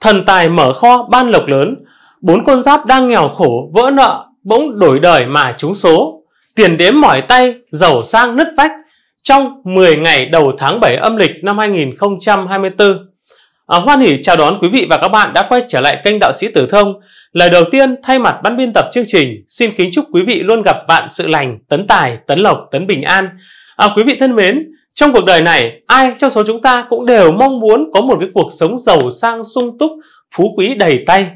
Thần tài mở kho ban lộc lớn, bốn con giáp đang nghèo khổ vỡ nợ, bỗng đổi đời mà trúng số. Tiền đếm mỏi tay, giàu sang nứt vách trong 10 ngày đầu tháng 7 âm lịch năm 2024. À, hoan hỉ chào đón quý vị và các bạn đã quay trở lại kênh Đạo sĩ Tử Thông. Lời đầu tiên, thay mặt ban biên tập chương trình, xin kính chúc quý vị luôn gặp vạn sự lành, tấn tài, tấn lộc, tấn bình an. À, quý vị thân mến, trong cuộc đời này, ai trong số chúng ta cũng đều mong muốn có một cái cuộc sống giàu sang sung túc, phú quý đầy tay.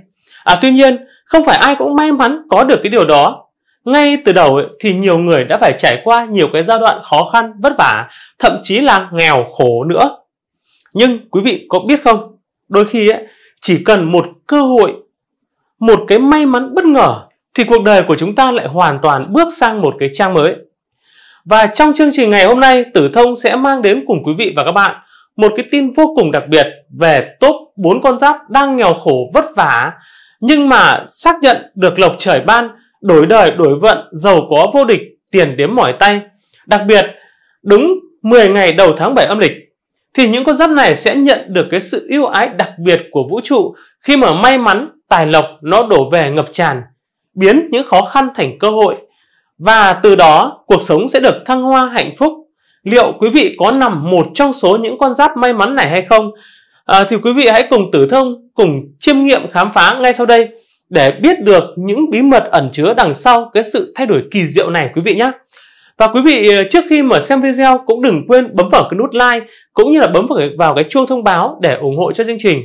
À, tuy nhiên, không phải ai cũng may mắn có được cái điều đó. Ngay từ đầu thì nhiều người đã phải trải qua nhiều cái giai đoạn khó khăn, vất vả, thậm chí là nghèo khổ nữa. Nhưng quý vị có biết không, đôi khi ấy, chỉ cần một cơ hội, một cái may mắn bất ngờ thì cuộc đời của chúng ta lại hoàn toàn bước sang một cái trang mới. Và trong chương trình ngày hôm nay, Tử Thông sẽ mang đến cùng quý vị và các bạn một cái tin vô cùng đặc biệt về top 4 con giáp đang nghèo khổ vất vả nhưng mà xác nhận được lộc trời ban, đổi đời đổi vận, giàu có vô địch, tiền đếm mỏi tay. Đặc biệt, đúng 10 ngày đầu tháng 7 âm lịch thì những con giáp này sẽ nhận được cái sự yêu ái đặc biệt của vũ trụ khi mà may mắn, tài lộc nó đổ về ngập tràn, biến những khó khăn thành cơ hội và từ đó cuộc sống sẽ được thăng hoa hạnh phúc. Liệu quý vị có nằm một trong số những con giáp may mắn này hay không? À, thì quý vị hãy cùng tử thông, cùng chiêm nghiệm khám phá ngay sau đây để biết được những bí mật ẩn chứa đằng sau cái sự thay đổi kỳ diệu này quý vị nhé. Và quý vị à, trước khi mở xem video cũng đừng quên bấm vào cái nút like cũng như là bấm vào cái, vào cái chuông thông báo để ủng hộ cho chương trình.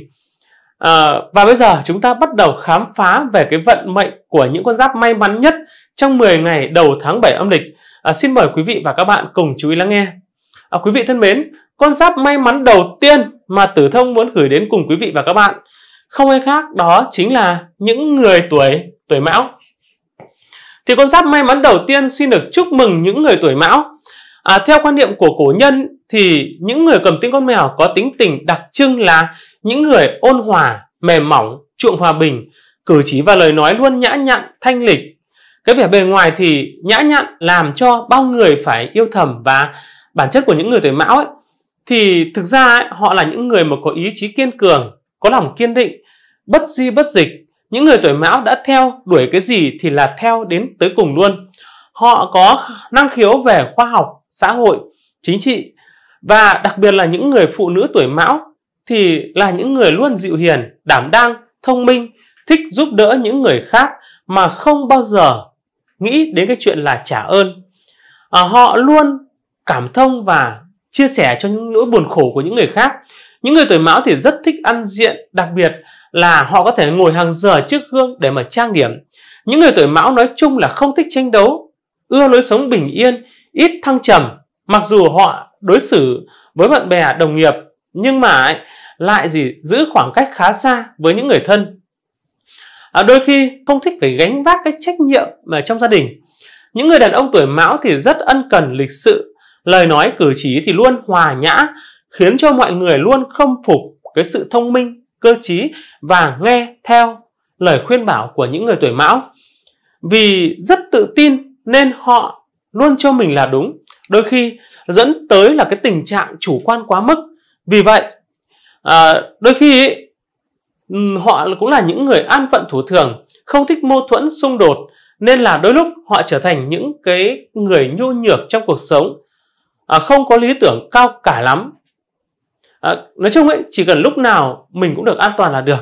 À, và bây giờ chúng ta bắt đầu khám phá về cái vận mệnh của những con giáp may mắn nhất trong 10 ngày đầu tháng 7 âm lịch. À, xin mời quý vị và các bạn cùng chú ý lắng nghe. À, quý vị thân mến, con giáp may mắn đầu tiên mà Tử Thông muốn gửi đến cùng quý vị và các bạn không ai khác đó chính là những người tuổi tuổi Mão. Thì con giáp may mắn đầu tiên xin được chúc mừng những người tuổi Mão. À, theo quan niệm của cổ nhân thì những người cầm tinh con mèo có tính tình đặc trưng là những người ôn hòa, mềm mỏng, chuộng hòa bình, cử chỉ và lời nói luôn nhã nhặn, thanh lịch, cái vẻ bề ngoài thì nhã nhặn làm cho bao người phải yêu thầm và bản chất của những người tuổi mão ấy thì thực ra ấy, họ là những người mà có ý chí kiên cường có lòng kiên định bất di bất dịch những người tuổi mão đã theo đuổi cái gì thì là theo đến tới cùng luôn họ có năng khiếu về khoa học xã hội chính trị và đặc biệt là những người phụ nữ tuổi mão thì là những người luôn dịu hiền đảm đang thông minh thích giúp đỡ những người khác mà không bao giờ nghĩ đến cái chuyện là trả ơn à, họ luôn cảm thông và chia sẻ cho những nỗi buồn khổ của những người khác những người tuổi mão thì rất thích ăn diện đặc biệt là họ có thể ngồi hàng giờ trước gương để mà trang điểm những người tuổi mão nói chung là không thích tranh đấu ưa lối sống bình yên ít thăng trầm mặc dù họ đối xử với bạn bè đồng nghiệp nhưng mà ấy, lại gì giữ khoảng cách khá xa với những người thân à, đôi khi không thích phải gánh vác cái trách nhiệm mà trong gia đình những người đàn ông tuổi mão thì rất ân cần lịch sự lời nói cử chỉ thì luôn hòa nhã khiến cho mọi người luôn khâm phục cái sự thông minh cơ trí và nghe theo lời khuyên bảo của những người tuổi mão vì rất tự tin nên họ luôn cho mình là đúng đôi khi dẫn tới là cái tình trạng chủ quan quá mức vì vậy à, đôi khi Ừ, họ cũng là những người an phận thủ thường, không thích mâu thuẫn, xung đột, nên là đôi lúc họ trở thành những cái người nhu nhược trong cuộc sống, à, không có lý tưởng cao cả lắm. À, nói chung ấy, chỉ cần lúc nào mình cũng được an toàn là được.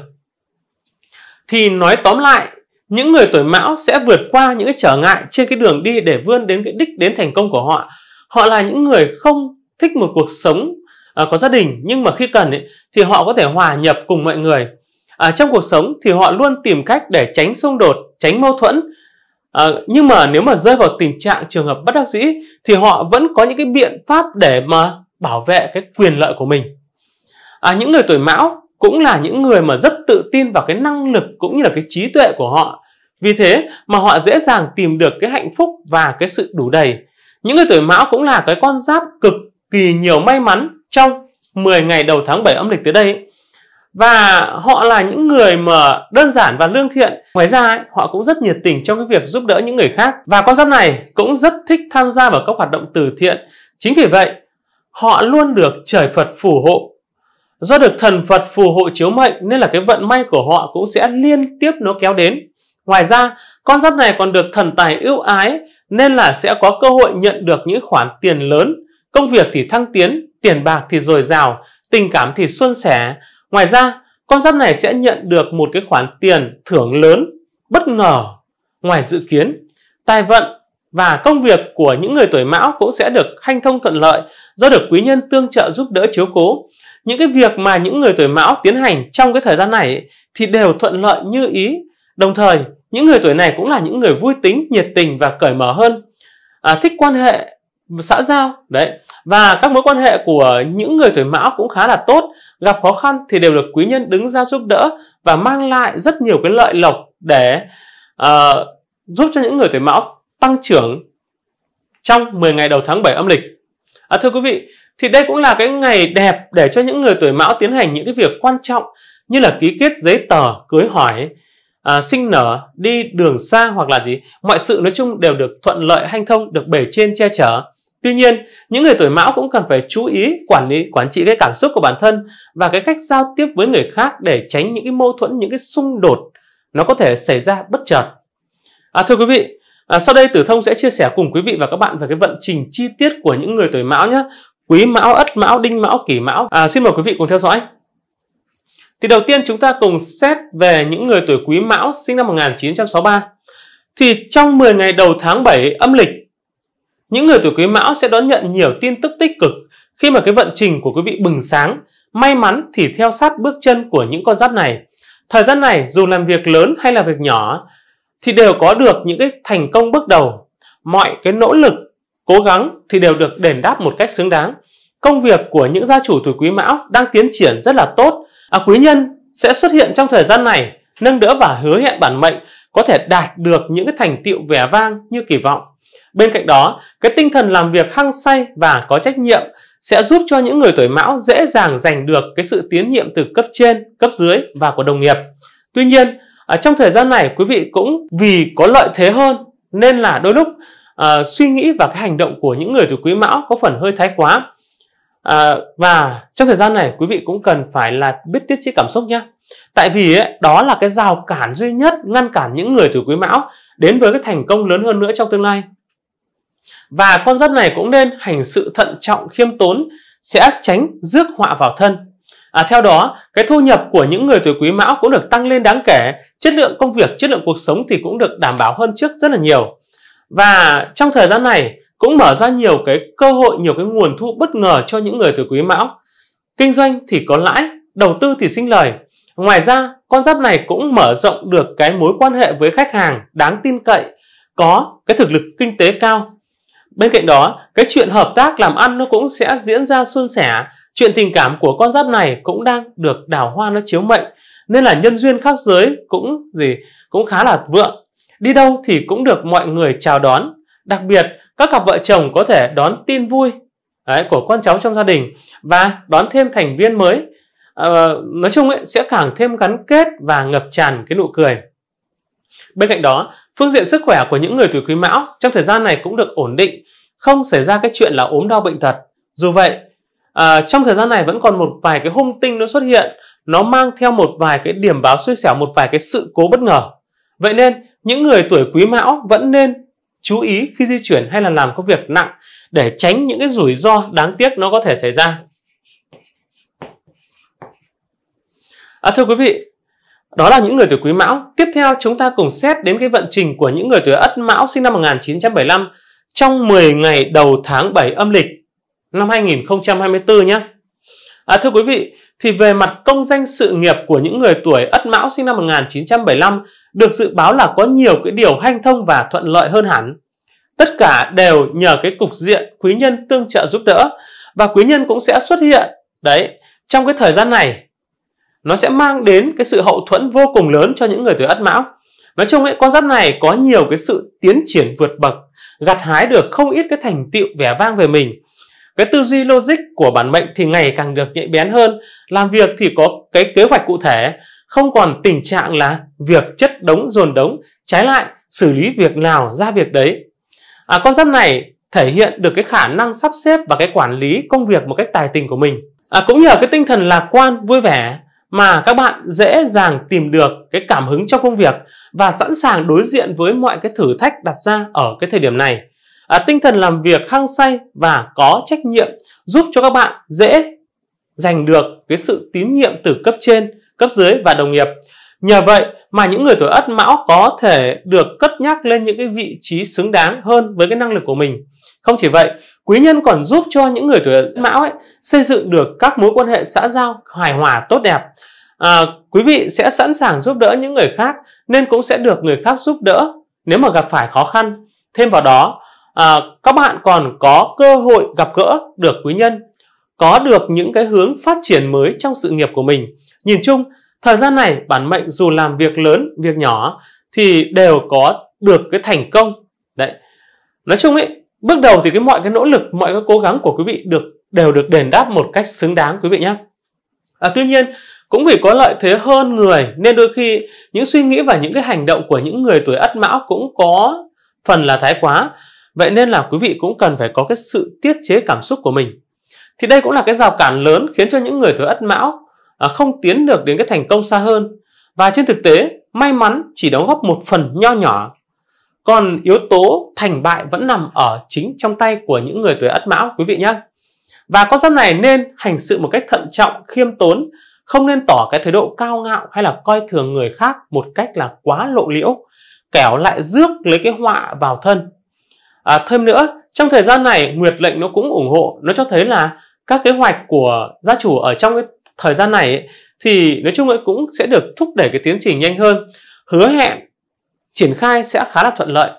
Thì nói tóm lại, những người tuổi mão sẽ vượt qua những cái trở ngại trên cái đường đi để vươn đến cái đích đến thành công của họ. Họ là những người không thích một cuộc sống à, có gia đình nhưng mà khi cần ấy, thì họ có thể hòa nhập cùng mọi người à, trong cuộc sống thì họ luôn tìm cách để tránh xung đột tránh mâu thuẫn à, nhưng mà nếu mà rơi vào tình trạng trường hợp bất đắc dĩ thì họ vẫn có những cái biện pháp để mà bảo vệ cái quyền lợi của mình à, những người tuổi mão cũng là những người mà rất tự tin vào cái năng lực cũng như là cái trí tuệ của họ vì thế mà họ dễ dàng tìm được cái hạnh phúc và cái sự đủ đầy những người tuổi mão cũng là cái con giáp cực kỳ nhiều may mắn trong 10 ngày đầu tháng 7 âm lịch tới đây và họ là những người mà đơn giản và lương thiện ngoài ra ấy, họ cũng rất nhiệt tình trong cái việc giúp đỡ những người khác và con giáp này cũng rất thích tham gia vào các hoạt động từ thiện chính vì vậy họ luôn được trời phật phù hộ do được thần phật phù hộ chiếu mệnh nên là cái vận may của họ cũng sẽ liên tiếp nó kéo đến ngoài ra con giáp này còn được thần tài ưu ái nên là sẽ có cơ hội nhận được những khoản tiền lớn công việc thì thăng tiến tiền bạc thì dồi dào tình cảm thì xuân sẻ Ngoài ra, con giáp này sẽ nhận được một cái khoản tiền thưởng lớn, bất ngờ, ngoài dự kiến. Tài vận và công việc của những người tuổi mão cũng sẽ được hanh thông thuận lợi do được quý nhân tương trợ giúp đỡ chiếu cố. Những cái việc mà những người tuổi mão tiến hành trong cái thời gian này thì đều thuận lợi như ý. Đồng thời, những người tuổi này cũng là những người vui tính, nhiệt tình và cởi mở hơn. À, thích quan hệ xã giao đấy và các mối quan hệ của những người tuổi mão cũng khá là tốt gặp khó khăn thì đều được quý nhân đứng ra giúp đỡ và mang lại rất nhiều cái lợi lộc để uh, giúp cho những người tuổi mão tăng trưởng trong 10 ngày đầu tháng 7 âm lịch à, thưa quý vị thì đây cũng là cái ngày đẹp để cho những người tuổi mão tiến hành những cái việc quan trọng như là ký kết giấy tờ cưới hỏi à, sinh nở đi đường xa hoặc là gì mọi sự nói chung đều được thuận lợi hanh thông được bể trên che chở Tuy nhiên, những người tuổi mão cũng cần phải chú ý quản lý quản trị cái cảm xúc của bản thân và cái cách giao tiếp với người khác để tránh những cái mâu thuẫn, những cái xung đột nó có thể xảy ra bất chợt. À, thưa quý vị, à, sau đây Tử Thông sẽ chia sẻ cùng quý vị và các bạn về cái vận trình chi tiết của những người tuổi mão nhé. Quý mão, ất mão, đinh mão, kỷ mão. À, xin mời quý vị cùng theo dõi. Thì đầu tiên chúng ta cùng xét về những người tuổi quý mão sinh năm 1963. Thì trong 10 ngày đầu tháng 7 âm lịch những người tuổi quý mão sẽ đón nhận nhiều tin tức tích cực khi mà cái vận trình của quý vị bừng sáng, may mắn thì theo sát bước chân của những con giáp này. Thời gian này dù làm việc lớn hay là việc nhỏ thì đều có được những cái thành công bước đầu. Mọi cái nỗ lực, cố gắng thì đều được đền đáp một cách xứng đáng. Công việc của những gia chủ tuổi quý mão đang tiến triển rất là tốt. À, quý nhân sẽ xuất hiện trong thời gian này, nâng đỡ và hứa hẹn bản mệnh có thể đạt được những cái thành tiệu vẻ vang như kỳ vọng. Bên cạnh đó, cái tinh thần làm việc hăng say và có trách nhiệm sẽ giúp cho những người tuổi mão dễ dàng giành được cái sự tiến nhiệm từ cấp trên, cấp dưới và của đồng nghiệp. Tuy nhiên, ở à, trong thời gian này quý vị cũng vì có lợi thế hơn nên là đôi lúc à, suy nghĩ và cái hành động của những người tuổi quý mão có phần hơi thái quá. À, và trong thời gian này quý vị cũng cần phải là biết tiết chế cảm xúc nhé. Tại vì ấy, đó là cái rào cản duy nhất ngăn cản những người tuổi quý mão đến với cái thành công lớn hơn nữa trong tương lai và con giáp này cũng nên hành sự thận trọng khiêm tốn sẽ tránh rước họa vào thân. À, theo đó, cái thu nhập của những người tuổi quý mão cũng được tăng lên đáng kể, chất lượng công việc, chất lượng cuộc sống thì cũng được đảm bảo hơn trước rất là nhiều. Và trong thời gian này cũng mở ra nhiều cái cơ hội, nhiều cái nguồn thu bất ngờ cho những người tuổi quý mão. Kinh doanh thì có lãi, đầu tư thì sinh lời. Ngoài ra, con giáp này cũng mở rộng được cái mối quan hệ với khách hàng đáng tin cậy, có cái thực lực kinh tế cao Bên cạnh đó, cái chuyện hợp tác làm ăn nó cũng sẽ diễn ra suôn sẻ. Chuyện tình cảm của con giáp này cũng đang được đào hoa nó chiếu mệnh. Nên là nhân duyên khác giới cũng gì cũng khá là vượng. Đi đâu thì cũng được mọi người chào đón. Đặc biệt, các cặp vợ chồng có thể đón tin vui đấy, của con cháu trong gia đình và đón thêm thành viên mới. À, nói chung ấy, sẽ càng thêm gắn kết và ngập tràn cái nụ cười. Bên cạnh đó, Phương diện sức khỏe của những người tuổi quý mão trong thời gian này cũng được ổn định, không xảy ra cái chuyện là ốm đau bệnh tật. Dù vậy, à, trong thời gian này vẫn còn một vài cái hung tinh nó xuất hiện, nó mang theo một vài cái điểm báo xui xẻo, một vài cái sự cố bất ngờ. Vậy nên, những người tuổi quý mão vẫn nên chú ý khi di chuyển hay là làm công việc nặng để tránh những cái rủi ro đáng tiếc nó có thể xảy ra. À, thưa quý vị, đó là những người tuổi Quý Mão. Tiếp theo chúng ta cùng xét đến cái vận trình của những người tuổi Ất Mão sinh năm 1975 trong 10 ngày đầu tháng 7 âm lịch năm 2024 nhé. À, thưa quý vị, thì về mặt công danh sự nghiệp của những người tuổi Ất Mão sinh năm 1975 được dự báo là có nhiều cái điều hanh thông và thuận lợi hơn hẳn. Tất cả đều nhờ cái cục diện quý nhân tương trợ giúp đỡ và quý nhân cũng sẽ xuất hiện đấy trong cái thời gian này nó sẽ mang đến cái sự hậu thuẫn vô cùng lớn cho những người tuổi ất mão nói chung ấy con giáp này có nhiều cái sự tiến triển vượt bậc gặt hái được không ít cái thành tiệu vẻ vang về mình cái tư duy logic của bản mệnh thì ngày càng được nhạy bén hơn làm việc thì có cái kế hoạch cụ thể không còn tình trạng là việc chất đống dồn đống trái lại xử lý việc nào ra việc đấy à, con giáp này thể hiện được cái khả năng sắp xếp và cái quản lý công việc một cách tài tình của mình à, cũng nhờ cái tinh thần lạc quan vui vẻ mà các bạn dễ dàng tìm được cái cảm hứng trong công việc và sẵn sàng đối diện với mọi cái thử thách đặt ra ở cái thời điểm này. À, tinh thần làm việc hăng say và có trách nhiệm giúp cho các bạn dễ giành được cái sự tín nhiệm từ cấp trên, cấp dưới và đồng nghiệp. Nhờ vậy mà những người tuổi Ất Mão có thể được cất nhắc lên những cái vị trí xứng đáng hơn với cái năng lực của mình. Không chỉ vậy, quý nhân còn giúp cho những người tuổi Ất Mão ấy xây dựng được các mối quan hệ xã giao hài hòa tốt đẹp. À, quý vị sẽ sẵn sàng giúp đỡ những người khác nên cũng sẽ được người khác giúp đỡ nếu mà gặp phải khó khăn. Thêm vào đó, à, các bạn còn có cơ hội gặp gỡ được quý nhân, có được những cái hướng phát triển mới trong sự nghiệp của mình. Nhìn chung, thời gian này bản mệnh dù làm việc lớn, việc nhỏ thì đều có được cái thành công. Đấy. Nói chung ấy bước đầu thì cái mọi cái nỗ lực mọi cái cố gắng của quý vị được đều được đền đáp một cách xứng đáng quý vị nhé à, tuy nhiên cũng vì có lợi thế hơn người nên đôi khi những suy nghĩ và những cái hành động của những người tuổi ất mão cũng có phần là thái quá vậy nên là quý vị cũng cần phải có cái sự tiết chế cảm xúc của mình thì đây cũng là cái rào cản lớn khiến cho những người tuổi ất mão à, không tiến được đến cái thành công xa hơn và trên thực tế may mắn chỉ đóng góp một phần nho nhỏ còn yếu tố thành bại vẫn nằm ở chính trong tay của những người tuổi ất mão quý vị nhé và con giáp này nên hành sự một cách thận trọng khiêm tốn không nên tỏ cái thái độ cao ngạo hay là coi thường người khác một cách là quá lộ liễu kẻo lại rước lấy cái họa vào thân à, thêm nữa trong thời gian này nguyệt lệnh nó cũng ủng hộ nó cho thấy là các kế hoạch của gia chủ ở trong cái thời gian này ấy, thì nói chung là cũng sẽ được thúc đẩy cái tiến trình nhanh hơn hứa hẹn triển khai sẽ khá là thuận lợi.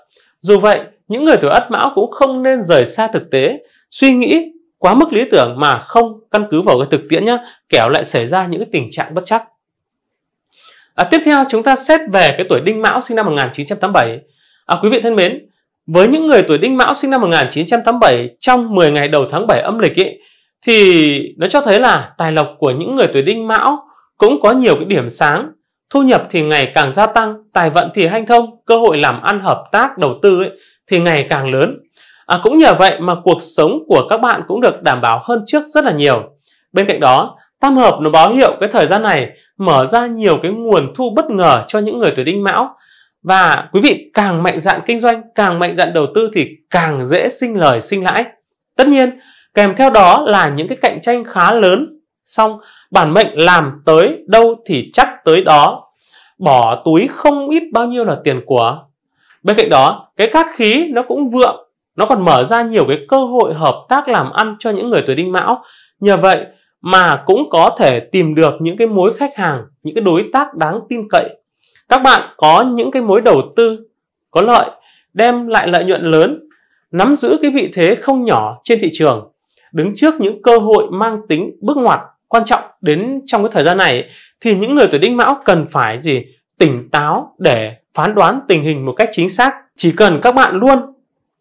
Dù vậy, những người tuổi Ất Mão cũng không nên rời xa thực tế, suy nghĩ quá mức lý tưởng mà không căn cứ vào cái thực tiễn nhé, kẻo lại xảy ra những tình trạng bất chắc. À, tiếp theo chúng ta xét về cái tuổi Đinh Mão sinh năm 1987. À, quý vị thân mến, với những người tuổi Đinh Mão sinh năm 1987 trong 10 ngày đầu tháng 7 âm lịch ấy, thì nó cho thấy là tài lộc của những người tuổi Đinh Mão cũng có nhiều cái điểm sáng thu nhập thì ngày càng gia tăng, tài vận thì hanh thông, cơ hội làm ăn hợp tác, đầu tư ấy, thì ngày càng lớn. À, cũng nhờ vậy mà cuộc sống của các bạn cũng được đảm bảo hơn trước rất là nhiều. Bên cạnh đó, tam hợp nó báo hiệu cái thời gian này mở ra nhiều cái nguồn thu bất ngờ cho những người tuổi đinh mão. Và quý vị càng mạnh dạn kinh doanh, càng mạnh dạn đầu tư thì càng dễ sinh lời, sinh lãi. Tất nhiên, kèm theo đó là những cái cạnh tranh khá lớn xong bản mệnh làm tới đâu thì chắc tới đó bỏ túi không ít bao nhiêu là tiền của bên cạnh đó cái cát khí nó cũng vượng nó còn mở ra nhiều cái cơ hội hợp tác làm ăn cho những người tuổi đinh mão nhờ vậy mà cũng có thể tìm được những cái mối khách hàng những cái đối tác đáng tin cậy các bạn có những cái mối đầu tư có lợi đem lại lợi nhuận lớn nắm giữ cái vị thế không nhỏ trên thị trường đứng trước những cơ hội mang tính bước ngoặt quan trọng đến trong cái thời gian này thì những người tuổi đinh mão cần phải gì tỉnh táo để phán đoán tình hình một cách chính xác chỉ cần các bạn luôn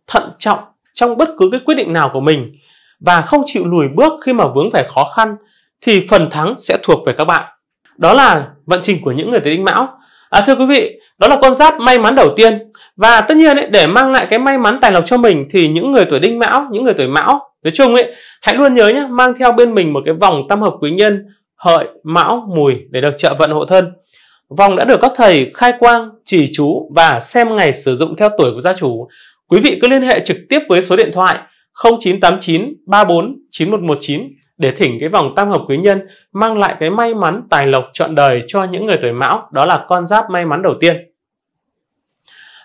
thận trọng trong bất cứ cái quyết định nào của mình và không chịu lùi bước khi mà vướng phải khó khăn thì phần thắng sẽ thuộc về các bạn đó là vận trình của những người tuổi đinh mão à, thưa quý vị đó là con giáp may mắn đầu tiên và tất nhiên ấy, để mang lại cái may mắn tài lộc cho mình thì những người tuổi đinh mão những người tuổi mão Nói chung ấy, hãy luôn nhớ nhé, mang theo bên mình một cái vòng tam hợp quý nhân, hợi, mão, mùi để được trợ vận hộ thân. Vòng đã được các thầy khai quang, chỉ chú và xem ngày sử dụng theo tuổi của gia chủ. Quý vị cứ liên hệ trực tiếp với số điện thoại 0989 34 9119 để thỉnh cái vòng tam hợp quý nhân mang lại cái may mắn tài lộc trọn đời cho những người tuổi mão, đó là con giáp may mắn đầu tiên.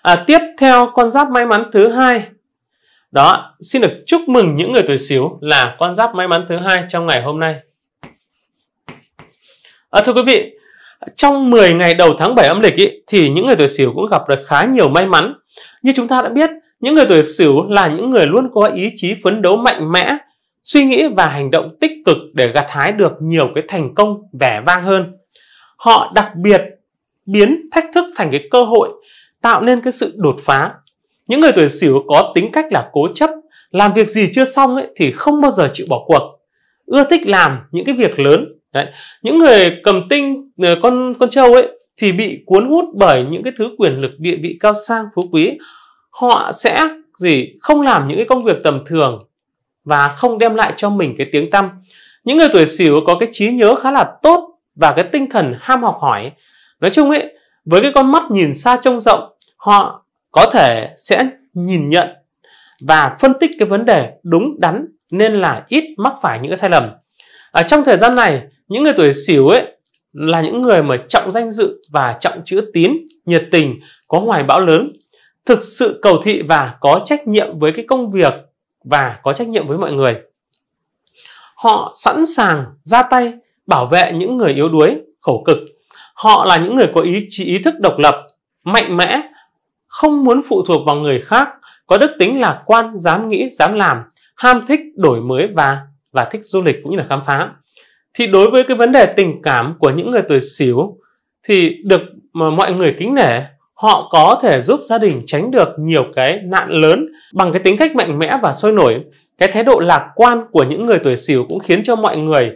À, tiếp theo con giáp may mắn thứ hai đó, xin được chúc mừng những người tuổi Sửu là con giáp may mắn thứ hai trong ngày hôm nay. À, thưa quý vị, trong 10 ngày đầu tháng 7 âm lịch ý, thì những người tuổi Sửu cũng gặp được khá nhiều may mắn. Như chúng ta đã biết, những người tuổi Sửu là những người luôn có ý chí phấn đấu mạnh mẽ, suy nghĩ và hành động tích cực để gặt hái được nhiều cái thành công vẻ vang hơn. Họ đặc biệt biến thách thức thành cái cơ hội, tạo nên cái sự đột phá những người tuổi sửu có tính cách là cố chấp, làm việc gì chưa xong ấy, thì không bao giờ chịu bỏ cuộc. Ưa thích làm những cái việc lớn. Đấy. Những người cầm tinh ờ, con con trâu ấy thì bị cuốn hút bởi những cái thứ quyền lực địa vị cao sang phú quý. Họ sẽ gì không làm những cái công việc tầm thường và không đem lại cho mình cái tiếng tăm. Những người tuổi sửu có cái trí nhớ khá là tốt và cái tinh thần ham học hỏi. Nói chung ấy, với cái con mắt nhìn xa trông rộng, họ có thể sẽ nhìn nhận và phân tích cái vấn đề đúng đắn nên là ít mắc phải những cái sai lầm. Ở trong thời gian này, những người tuổi Sửu ấy là những người mà trọng danh dự và trọng chữ tín, nhiệt tình, có hoài bão lớn, thực sự cầu thị và có trách nhiệm với cái công việc và có trách nhiệm với mọi người. Họ sẵn sàng ra tay bảo vệ những người yếu đuối, khổ cực. Họ là những người có ý chí ý thức độc lập, mạnh mẽ không muốn phụ thuộc vào người khác, có đức tính lạc quan, dám nghĩ, dám làm, ham thích đổi mới và và thích du lịch cũng như là khám phá. Thì đối với cái vấn đề tình cảm của những người tuổi xỉu thì được mà mọi người kính nể, họ có thể giúp gia đình tránh được nhiều cái nạn lớn bằng cái tính cách mạnh mẽ và sôi nổi. Cái thái độ lạc quan của những người tuổi xỉu cũng khiến cho mọi người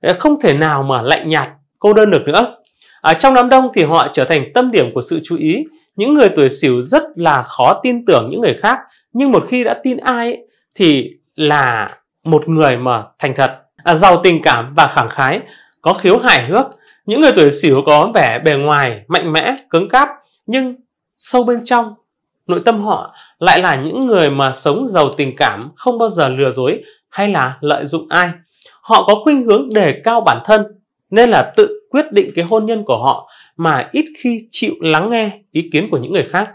ờ, không thể nào mà lạnh nhạt, cô đơn được nữa. À, trong đám đông thì họ trở thành tâm điểm của sự chú ý những người tuổi sửu rất là khó tin tưởng những người khác nhưng một khi đã tin ai ấy, thì là một người mà thành thật à, giàu tình cảm và khẳng khái có khiếu hài hước những người tuổi sửu có vẻ bề ngoài mạnh mẽ cứng cáp nhưng sâu bên trong nội tâm họ lại là những người mà sống giàu tình cảm không bao giờ lừa dối hay là lợi dụng ai họ có khuynh hướng đề cao bản thân nên là tự quyết định cái hôn nhân của họ mà ít khi chịu lắng nghe ý kiến của những người khác.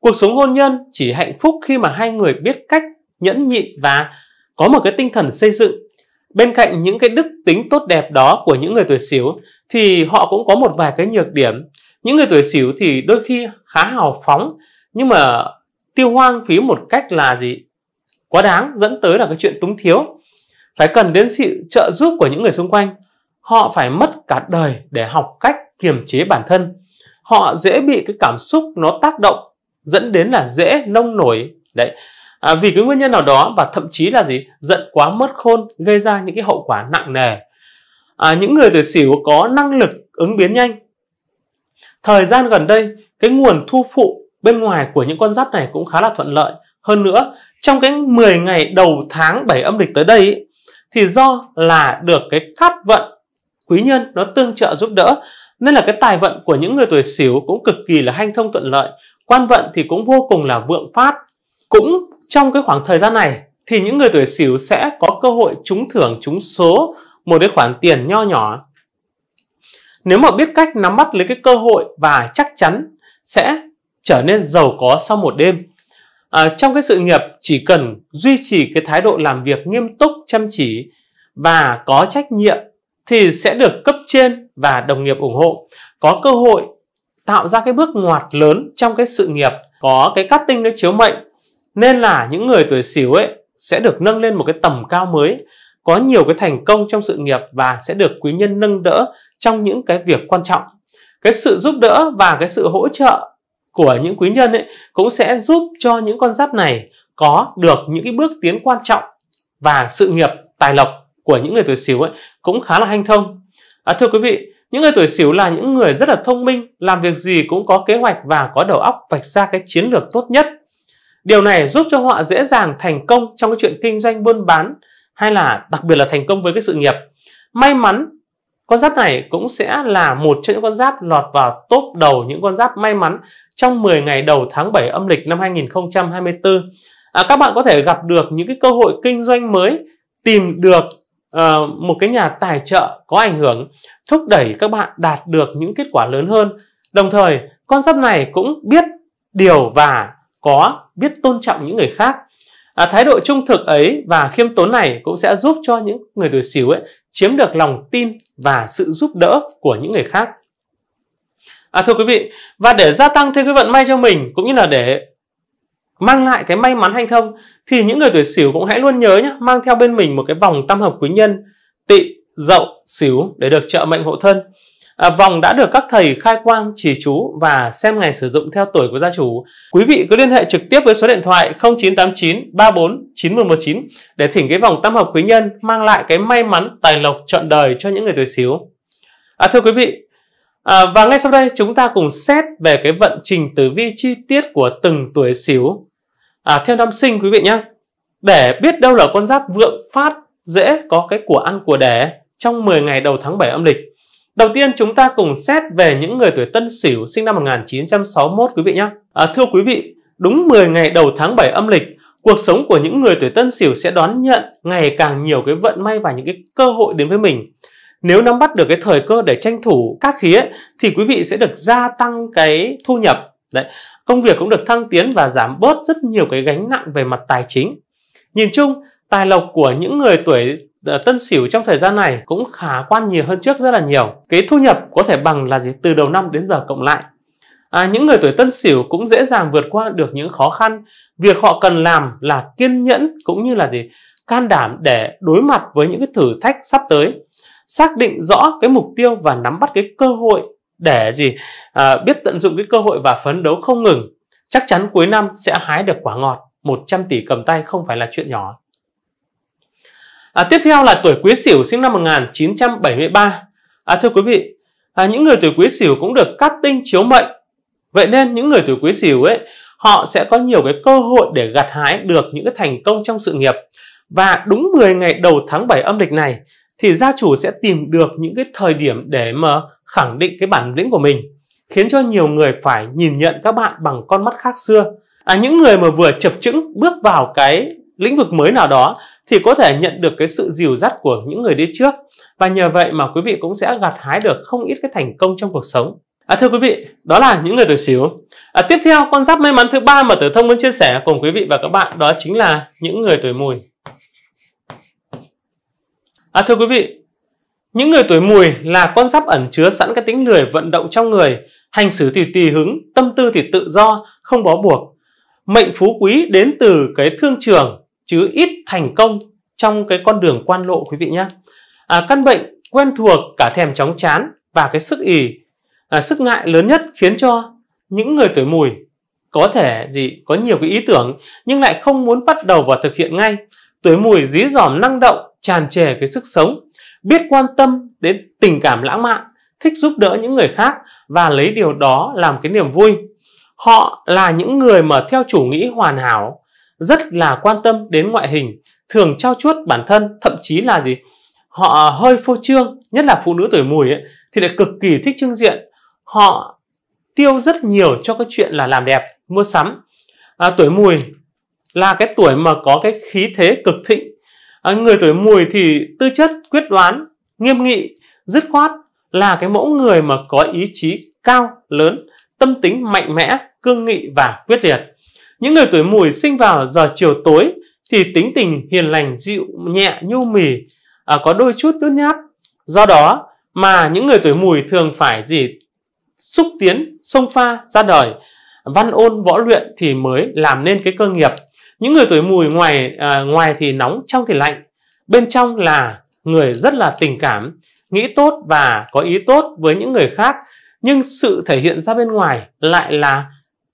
Cuộc sống hôn nhân chỉ hạnh phúc khi mà hai người biết cách nhẫn nhịn và có một cái tinh thần xây dựng. Bên cạnh những cái đức tính tốt đẹp đó của những người tuổi xỉu thì họ cũng có một vài cái nhược điểm. Những người tuổi xỉu thì đôi khi khá hào phóng nhưng mà tiêu hoang phí một cách là gì? Quá đáng dẫn tới là cái chuyện túng thiếu. Phải cần đến sự trợ giúp của những người xung quanh. Họ phải mất cả đời để học cách kiềm chế bản thân họ dễ bị cái cảm xúc nó tác động dẫn đến là dễ nông nổi đấy à, vì cái nguyên nhân nào đó và thậm chí là gì giận quá mất khôn gây ra những cái hậu quả nặng nề à, những người tuổi sửu có năng lực ứng biến nhanh thời gian gần đây cái nguồn thu phụ bên ngoài của những con giáp này cũng khá là thuận lợi hơn nữa trong cái 10 ngày đầu tháng 7 âm lịch tới đây ý, thì do là được cái cát vận quý nhân nó tương trợ giúp đỡ nên là cái tài vận của những người tuổi sửu cũng cực kỳ là hanh thông thuận lợi quan vận thì cũng vô cùng là vượng phát cũng trong cái khoảng thời gian này thì những người tuổi sửu sẽ có cơ hội trúng thưởng trúng số một cái khoản tiền nho nhỏ nếu mà biết cách nắm bắt lấy cái cơ hội và chắc chắn sẽ trở nên giàu có sau một đêm à, trong cái sự nghiệp chỉ cần duy trì cái thái độ làm việc nghiêm túc chăm chỉ và có trách nhiệm thì sẽ được cấp trên và đồng nghiệp ủng hộ có cơ hội tạo ra cái bước ngoặt lớn trong cái sự nghiệp có cái cắt tinh nó chiếu mệnh nên là những người tuổi xỉu ấy sẽ được nâng lên một cái tầm cao mới có nhiều cái thành công trong sự nghiệp và sẽ được quý nhân nâng đỡ trong những cái việc quan trọng cái sự giúp đỡ và cái sự hỗ trợ của những quý nhân ấy cũng sẽ giúp cho những con giáp này có được những cái bước tiến quan trọng và sự nghiệp tài lộc của những người tuổi xỉu ấy cũng khá là hanh thông À, thưa quý vị, những người tuổi Sửu là những người rất là thông minh, làm việc gì cũng có kế hoạch và có đầu óc vạch ra cái chiến lược tốt nhất. Điều này giúp cho họ dễ dàng thành công trong cái chuyện kinh doanh buôn bán hay là đặc biệt là thành công với cái sự nghiệp. May mắn, con giáp này cũng sẽ là một trong những con giáp lọt vào top đầu những con giáp may mắn trong 10 ngày đầu tháng 7 âm lịch năm 2024. À, các bạn có thể gặp được những cái cơ hội kinh doanh mới, tìm được Ờ, một cái nhà tài trợ có ảnh hưởng thúc đẩy các bạn đạt được những kết quả lớn hơn đồng thời con sắp này cũng biết điều và có biết tôn trọng những người khác à, thái độ trung thực ấy và khiêm tốn này cũng sẽ giúp cho những người tuổi xỉu ấy chiếm được lòng tin và sự giúp đỡ của những người khác à, thưa quý vị và để gia tăng thêm cái vận may cho mình cũng như là để mang lại cái may mắn hanh thông thì những người tuổi sửu cũng hãy luôn nhớ nhé mang theo bên mình một cái vòng tam hợp quý nhân tị dậu sửu để được trợ mệnh hộ thân à, vòng đã được các thầy khai quang chỉ chú và xem ngày sử dụng theo tuổi của gia chủ quý vị cứ liên hệ trực tiếp với số điện thoại 0989 34 9119 để thỉnh cái vòng tam hợp quý nhân mang lại cái may mắn tài lộc trọn đời cho những người tuổi sửu à, thưa quý vị À, và ngay sau đây chúng ta cùng xét về cái vận trình tử vi chi tiết của từng tuổi xỉu à, theo năm sinh quý vị nhé để biết đâu là con giáp vượng phát dễ có cái của ăn của đẻ trong 10 ngày đầu tháng 7 âm lịch đầu tiên chúng ta cùng xét về những người tuổi tân sửu sinh năm 1961 quý vị nhé à, thưa quý vị đúng 10 ngày đầu tháng 7 âm lịch cuộc sống của những người tuổi tân sửu sẽ đón nhận ngày càng nhiều cái vận may và những cái cơ hội đến với mình nếu nắm bắt được cái thời cơ để tranh thủ các khí ấy, thì quý vị sẽ được gia tăng cái thu nhập đấy Công việc cũng được thăng tiến và giảm bớt rất nhiều cái gánh nặng về mặt tài chính. Nhìn chung, tài lộc của những người tuổi ờ, tân sửu trong thời gian này cũng khả quan nhiều hơn trước rất là nhiều. Cái thu nhập có thể bằng là gì từ đầu năm đến giờ cộng lại. À, những người tuổi tân sửu cũng dễ dàng vượt qua được những khó khăn. Việc họ cần làm là kiên nhẫn cũng như là gì can đảm để đối mặt với những cái thử thách sắp tới xác định rõ cái mục tiêu và nắm bắt cái cơ hội để gì à, biết tận dụng cái cơ hội và phấn đấu không ngừng chắc chắn cuối năm sẽ hái được quả ngọt 100 tỷ cầm tay không phải là chuyện nhỏ à, tiếp theo là tuổi quý sửu sinh năm 1973 à, thưa quý vị à, những người tuổi quý sửu cũng được cát tinh chiếu mệnh vậy nên những người tuổi quý sửu ấy họ sẽ có nhiều cái cơ hội để gặt hái được những cái thành công trong sự nghiệp và đúng 10 ngày đầu tháng 7 âm lịch này thì gia chủ sẽ tìm được những cái thời điểm để mà khẳng định cái bản lĩnh của mình khiến cho nhiều người phải nhìn nhận các bạn bằng con mắt khác xưa à, những người mà vừa chập chững bước vào cái lĩnh vực mới nào đó thì có thể nhận được cái sự dìu dắt của những người đi trước và nhờ vậy mà quý vị cũng sẽ gặt hái được không ít cái thành công trong cuộc sống à, thưa quý vị đó là những người tuổi xíu. à, tiếp theo con giáp may mắn thứ ba mà tử thông muốn chia sẻ cùng quý vị và các bạn đó chính là những người tuổi mùi à, thưa quý vị những người tuổi mùi là con giáp ẩn chứa sẵn cái tính lười vận động trong người, hành xử thì tùy hứng, tâm tư thì tự do, không bó buộc. Mệnh phú quý đến từ cái thương trường, chứ ít thành công trong cái con đường quan lộ quý vị nhé. À, căn bệnh quen thuộc cả thèm chóng chán và cái sức ỉ, à, sức ngại lớn nhất khiến cho những người tuổi mùi có thể gì có nhiều cái ý tưởng nhưng lại không muốn bắt đầu và thực hiện ngay. Tuổi mùi dí dỏm năng động, tràn trề cái sức sống, biết quan tâm đến tình cảm lãng mạn, thích giúp đỡ những người khác và lấy điều đó làm cái niềm vui. Họ là những người mà theo chủ nghĩ hoàn hảo, rất là quan tâm đến ngoại hình, thường trao chuốt bản thân, thậm chí là gì? Họ hơi phô trương, nhất là phụ nữ tuổi mùi ấy, thì lại cực kỳ thích trưng diện. Họ tiêu rất nhiều cho cái chuyện là làm đẹp, mua sắm. À, tuổi mùi là cái tuổi mà có cái khí thế cực thịnh à, người tuổi mùi thì tư chất quyết đoán nghiêm nghị dứt khoát là cái mẫu người mà có ý chí cao lớn tâm tính mạnh mẽ cương nghị và quyết liệt những người tuổi mùi sinh vào giờ chiều tối thì tính tình hiền lành dịu nhẹ nhu mì à, có đôi chút nhút nhát do đó mà những người tuổi mùi thường phải gì xúc tiến sông pha ra đời văn ôn võ luyện thì mới làm nên cái cơ nghiệp những người tuổi mùi ngoài à, ngoài thì nóng trong thì lạnh bên trong là người rất là tình cảm nghĩ tốt và có ý tốt với những người khác nhưng sự thể hiện ra bên ngoài lại là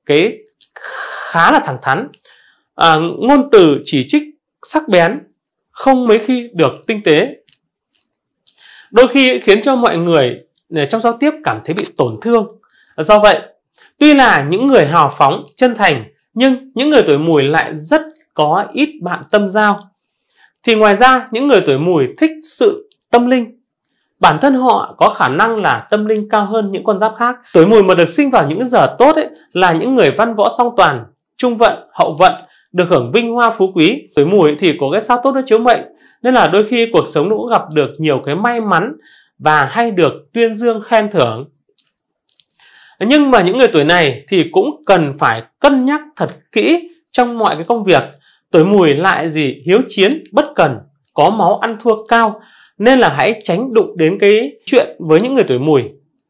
cái khá là thẳng thắn à, ngôn từ chỉ trích sắc bén không mấy khi được tinh tế đôi khi khiến cho mọi người à, trong giao tiếp cảm thấy bị tổn thương do vậy tuy là những người hào phóng chân thành nhưng những người tuổi mùi lại rất có ít bạn tâm giao thì ngoài ra những người tuổi mùi thích sự tâm linh bản thân họ có khả năng là tâm linh cao hơn những con giáp khác tuổi mùi mà được sinh vào những giờ tốt ấy, là những người văn võ song toàn trung vận hậu vận được hưởng vinh hoa phú quý tuổi mùi thì có cái sao tốt nó chiếu mệnh nên là đôi khi cuộc sống cũng gặp được nhiều cái may mắn và hay được tuyên dương khen thưởng nhưng mà những người tuổi này thì cũng cần phải cân nhắc thật kỹ trong mọi cái công việc tuổi mùi lại gì hiếu chiến bất cần có máu ăn thua cao nên là hãy tránh đụng đến cái chuyện với những người tuổi mùi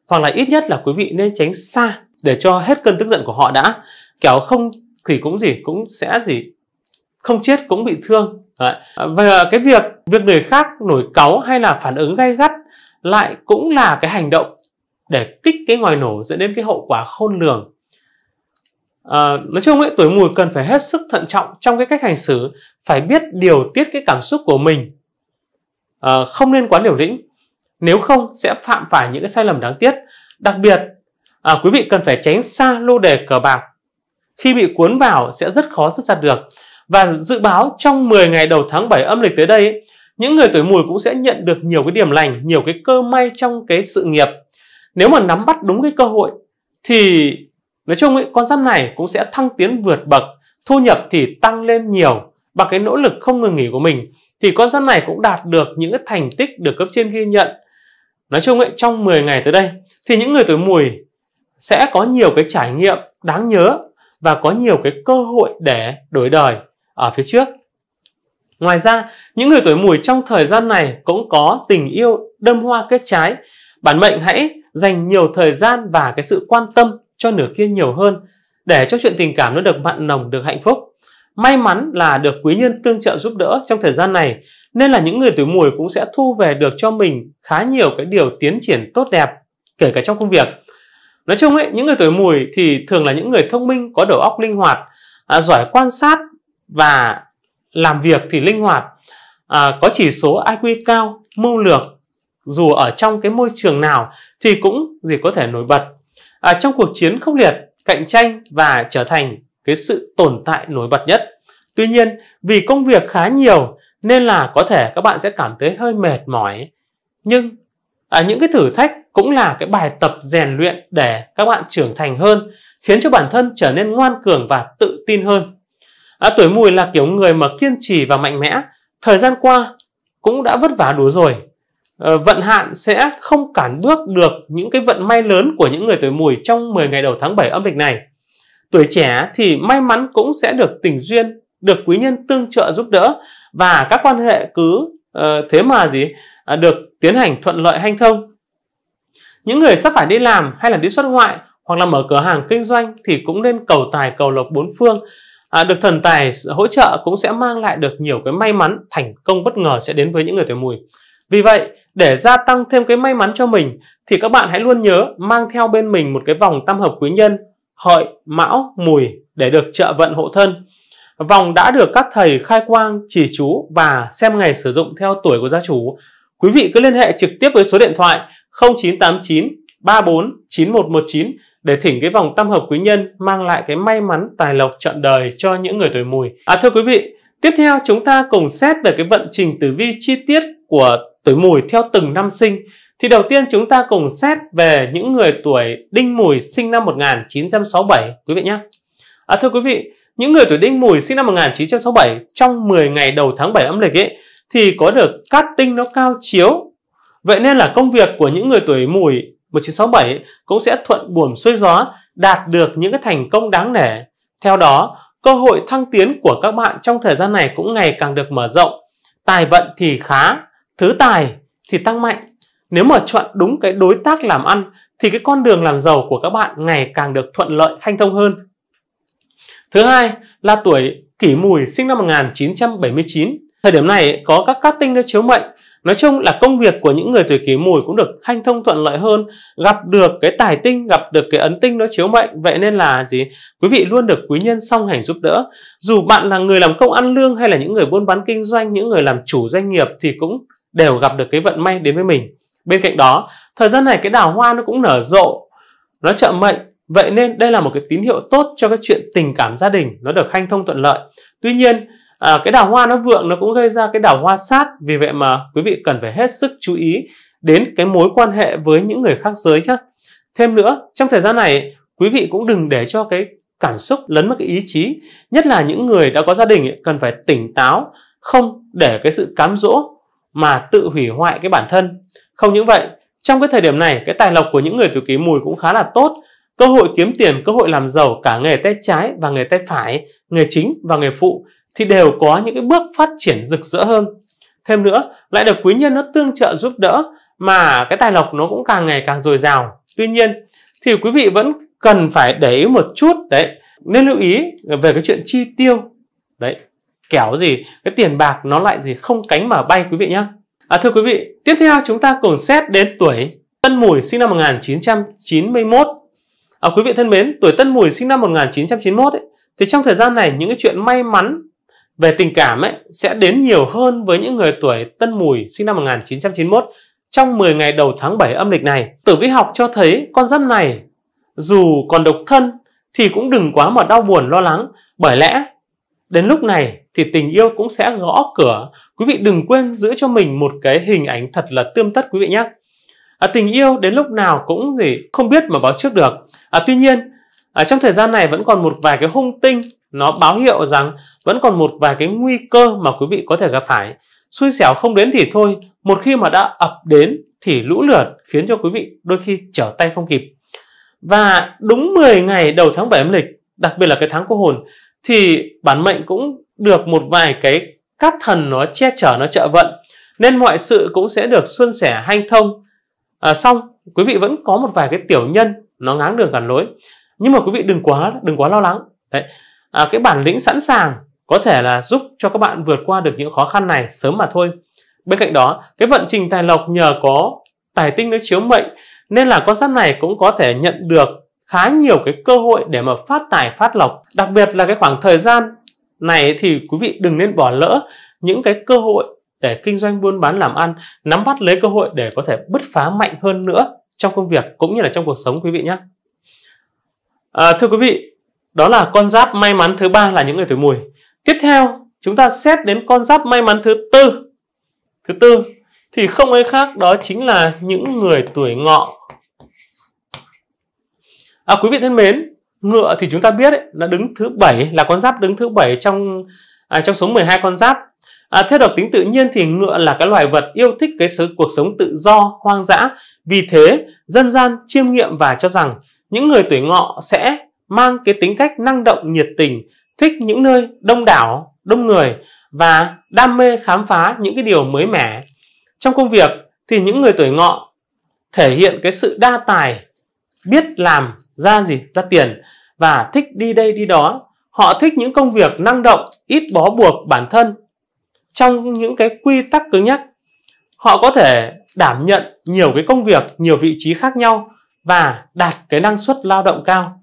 hoặc là ít nhất là quý vị nên tránh xa để cho hết cơn tức giận của họ đã Kéo không thì cũng gì cũng sẽ gì không chết cũng bị thương Đấy. và cái việc việc người khác nổi cáu hay là phản ứng gay gắt lại cũng là cái hành động để kích cái ngoài nổ dẫn đến cái hậu quả khôn lường à, nói chung ấy tuổi mùi cần phải hết sức thận trọng trong cái cách hành xử phải biết điều tiết cái cảm xúc của mình à, không nên quá liều lĩnh nếu không sẽ phạm phải những cái sai lầm đáng tiếc đặc biệt à, quý vị cần phải tránh xa lô đề cờ bạc khi bị cuốn vào sẽ rất khó rất ra được và dự báo trong 10 ngày đầu tháng 7 âm lịch tới đây những người tuổi mùi cũng sẽ nhận được nhiều cái điểm lành, nhiều cái cơ may trong cái sự nghiệp nếu mà nắm bắt đúng cái cơ hội thì nói chung ấy, con giáp này cũng sẽ thăng tiến vượt bậc thu nhập thì tăng lên nhiều bằng cái nỗ lực không ngừng nghỉ của mình thì con giáp này cũng đạt được những cái thành tích được cấp trên ghi nhận nói chung ấy, trong 10 ngày tới đây thì những người tuổi mùi sẽ có nhiều cái trải nghiệm đáng nhớ và có nhiều cái cơ hội để đổi đời ở phía trước ngoài ra những người tuổi mùi trong thời gian này cũng có tình yêu đâm hoa kết trái bản mệnh hãy dành nhiều thời gian và cái sự quan tâm cho nửa kia nhiều hơn để cho chuyện tình cảm nó được mặn nồng, được hạnh phúc. May mắn là được quý nhân tương trợ giúp đỡ trong thời gian này nên là những người tuổi mùi cũng sẽ thu về được cho mình khá nhiều cái điều tiến triển tốt đẹp kể cả trong công việc. Nói chung ấy, những người tuổi mùi thì thường là những người thông minh, có đầu óc linh hoạt, à, giỏi quan sát và làm việc thì linh hoạt, à, có chỉ số IQ cao, mưu lược dù ở trong cái môi trường nào thì cũng gì có thể nổi bật à, trong cuộc chiến khốc liệt cạnh tranh và trở thành cái sự tồn tại nổi bật nhất tuy nhiên vì công việc khá nhiều nên là có thể các bạn sẽ cảm thấy hơi mệt mỏi nhưng à, những cái thử thách cũng là cái bài tập rèn luyện để các bạn trưởng thành hơn khiến cho bản thân trở nên ngoan cường và tự tin hơn à, tuổi mùi là kiểu người mà kiên trì và mạnh mẽ thời gian qua cũng đã vất vả đủ rồi Ờ, vận hạn sẽ không cản bước được những cái vận may lớn của những người tuổi mùi trong 10 ngày đầu tháng 7 âm lịch này. Tuổi trẻ thì may mắn cũng sẽ được tình duyên, được quý nhân tương trợ giúp đỡ và các quan hệ cứ uh, thế mà gì uh, được tiến hành thuận lợi hanh thông. Những người sắp phải đi làm hay là đi xuất ngoại hoặc là mở cửa hàng kinh doanh thì cũng nên cầu tài cầu lộc bốn phương. À, được thần tài hỗ trợ cũng sẽ mang lại được nhiều cái may mắn, thành công bất ngờ sẽ đến với những người tuổi mùi. Vì vậy, để gia tăng thêm cái may mắn cho mình thì các bạn hãy luôn nhớ mang theo bên mình một cái vòng tam hợp quý nhân hợi, mão, mùi để được trợ vận hộ thân. Vòng đã được các thầy khai quang, chỉ chú và xem ngày sử dụng theo tuổi của gia chủ. Quý vị cứ liên hệ trực tiếp với số điện thoại 0989 34 9119 để thỉnh cái vòng tam hợp quý nhân mang lại cái may mắn tài lộc trọn đời cho những người tuổi mùi. À thưa quý vị, tiếp theo chúng ta cùng xét về cái vận trình tử vi chi tiết của tuổi mùi theo từng năm sinh thì đầu tiên chúng ta cùng xét về những người tuổi đinh mùi sinh năm 1967 quý vị nhé. À, thưa quý vị, những người tuổi đinh mùi sinh năm 1967 trong 10 ngày đầu tháng 7 âm lịch ấy thì có được cát tinh nó cao chiếu. Vậy nên là công việc của những người tuổi mùi 1967 ấy, cũng sẽ thuận buồm xuôi gió đạt được những cái thành công đáng nể. Theo đó, cơ hội thăng tiến của các bạn trong thời gian này cũng ngày càng được mở rộng. Tài vận thì khá, thứ tài thì tăng mạnh nếu mà chọn đúng cái đối tác làm ăn thì cái con đường làm giàu của các bạn ngày càng được thuận lợi hanh thông hơn thứ hai là tuổi kỷ mùi sinh năm 1979 thời điểm này có các cát tinh nó chiếu mệnh Nói chung là công việc của những người tuổi kỷ mùi cũng được hanh thông thuận lợi hơn, gặp được cái tài tinh, gặp được cái ấn tinh nó chiếu mệnh, vậy nên là gì? Quý vị luôn được quý nhân song hành giúp đỡ. Dù bạn là người làm công ăn lương hay là những người buôn bán kinh doanh, những người làm chủ doanh nghiệp thì cũng đều gặp được cái vận may đến với mình bên cạnh đó thời gian này cái đào hoa nó cũng nở rộ nó chậm mệnh vậy nên đây là một cái tín hiệu tốt cho cái chuyện tình cảm gia đình nó được hanh thông thuận lợi tuy nhiên à, cái đào hoa nó vượng nó cũng gây ra cái đào hoa sát vì vậy mà quý vị cần phải hết sức chú ý đến cái mối quan hệ với những người khác giới chứ thêm nữa trong thời gian này quý vị cũng đừng để cho cái cảm xúc lấn mất cái ý chí nhất là những người đã có gia đình cần phải tỉnh táo không để cái sự cám dỗ mà tự hủy hoại cái bản thân. Không những vậy, trong cái thời điểm này, cái tài lộc của những người tuổi kỷ mùi cũng khá là tốt. Cơ hội kiếm tiền, cơ hội làm giàu cả nghề tay trái và nghề tay phải, nghề chính và nghề phụ thì đều có những cái bước phát triển rực rỡ hơn. Thêm nữa, lại được quý nhân nó tương trợ giúp đỡ mà cái tài lộc nó cũng càng ngày càng dồi dào. Tuy nhiên, thì quý vị vẫn cần phải để ý một chút đấy. Nên lưu ý về cái chuyện chi tiêu. Đấy, kẻo gì cái tiền bạc nó lại gì không cánh mà bay quý vị nhé à, thưa quý vị tiếp theo chúng ta cùng xét đến tuổi Tân Mùi sinh năm 1991 à, quý vị thân mến tuổi Tân Mùi sinh năm 1991 ấy, thì trong thời gian này những cái chuyện may mắn về tình cảm ấy sẽ đến nhiều hơn với những người tuổi Tân Mùi sinh năm 1991 trong 10 ngày đầu tháng 7 âm lịch này. Tử vi học cho thấy con giáp này dù còn độc thân thì cũng đừng quá mà đau buồn lo lắng bởi lẽ đến lúc này thì tình yêu cũng sẽ gõ cửa. Quý vị đừng quên giữ cho mình một cái hình ảnh thật là tươm tất quý vị nhé. À, tình yêu đến lúc nào cũng gì không biết mà báo trước được. À, tuy nhiên à, trong thời gian này vẫn còn một vài cái hung tinh nó báo hiệu rằng vẫn còn một vài cái nguy cơ mà quý vị có thể gặp phải. Xui xẻo không đến thì thôi, một khi mà đã ập đến thì lũ lượt khiến cho quý vị đôi khi trở tay không kịp. Và đúng 10 ngày đầu tháng 7 âm lịch, đặc biệt là cái tháng cô hồn, thì bản mệnh cũng được một vài cái các thần nó che chở nó trợ vận nên mọi sự cũng sẽ được suôn sẻ hanh thông à, xong quý vị vẫn có một vài cái tiểu nhân nó ngáng đường cản lối nhưng mà quý vị đừng quá đừng quá lo lắng đấy à, cái bản lĩnh sẵn sàng có thể là giúp cho các bạn vượt qua được những khó khăn này sớm mà thôi bên cạnh đó cái vận trình tài lộc nhờ có tài tinh nó chiếu mệnh nên là con giáp này cũng có thể nhận được khá nhiều cái cơ hội để mà phát tài phát lộc đặc biệt là cái khoảng thời gian này thì quý vị đừng nên bỏ lỡ những cái cơ hội để kinh doanh buôn bán làm ăn, nắm bắt lấy cơ hội để có thể bứt phá mạnh hơn nữa trong công việc cũng như là trong cuộc sống quý vị nhé. À, thưa quý vị, đó là con giáp may mắn thứ ba là những người tuổi mùi. Tiếp theo, chúng ta xét đến con giáp may mắn thứ tư. Thứ tư thì không ai khác đó chính là những người tuổi ngọ. À, quý vị thân mến, ngựa thì chúng ta biết ấy, nó đứng thứ bảy là con giáp đứng thứ bảy trong à, trong số 12 con giáp à, theo độc tính tự nhiên thì ngựa là cái loài vật yêu thích cái sự cuộc sống tự do hoang dã vì thế dân gian chiêm nghiệm và cho rằng những người tuổi ngọ sẽ mang cái tính cách năng động nhiệt tình thích những nơi đông đảo đông người và đam mê khám phá những cái điều mới mẻ trong công việc thì những người tuổi ngọ thể hiện cái sự đa tài biết làm ra gì ra tiền và thích đi đây đi đó họ thích những công việc năng động ít bó buộc bản thân trong những cái quy tắc cứng nhắc họ có thể đảm nhận nhiều cái công việc nhiều vị trí khác nhau và đạt cái năng suất lao động cao